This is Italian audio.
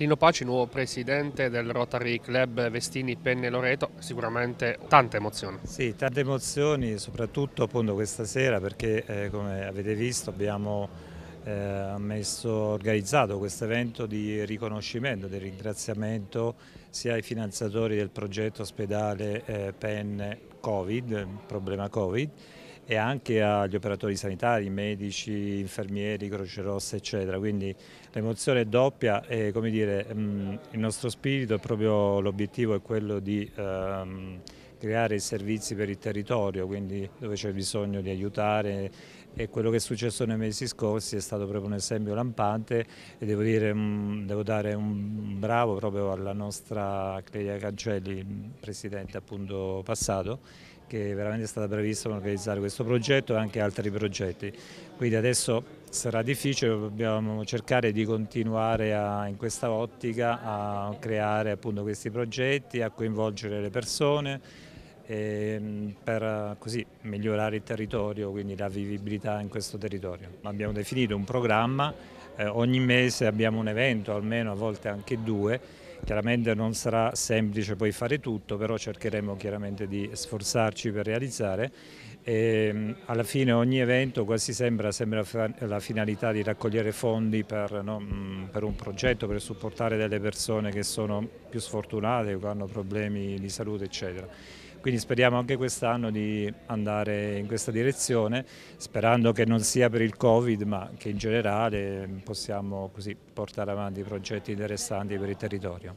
Lino Paci, nuovo presidente del Rotary Club Vestini Penne Loreto, sicuramente tante emozioni. Sì, tante emozioni, soprattutto appunto questa sera perché eh, come avete visto abbiamo eh, messo, organizzato questo evento di riconoscimento, di ringraziamento sia ai finanziatori del progetto ospedale eh, Penne Covid, problema Covid, e anche agli operatori sanitari, medici, infermieri, Croce Rossa eccetera, quindi l'emozione è doppia e come dire, mm, il nostro spirito è proprio l'obiettivo è quello di... Ehm, creare i servizi per il territorio, quindi dove c'è bisogno di aiutare e quello che è successo nei mesi scorsi è stato proprio un esempio lampante e devo, dire, mm, devo dare un bravo proprio alla nostra Clelia Cancelli, mm, presidente appunto passato, che è stata bravissima a organizzare questo progetto e anche altri progetti. Quindi adesso sarà difficile, dobbiamo cercare di continuare a, in questa ottica a creare appunto questi progetti, a coinvolgere le persone, Ehm, per così migliorare il territorio, quindi la vivibilità in questo territorio. Abbiamo definito un programma, eh, ogni mese abbiamo un evento, almeno a volte anche due, chiaramente non sarà semplice poi fare tutto, però cercheremo chiaramente di sforzarci per realizzare. E, ehm, alla fine ogni evento quasi sembra, sembra la finalità di raccogliere fondi per, no, mm, per un progetto, per supportare delle persone che sono più sfortunate o che hanno problemi di salute eccetera quindi speriamo anche quest'anno di andare in questa direzione, sperando che non sia per il Covid ma che in generale possiamo così portare avanti i progetti interessanti per il territorio.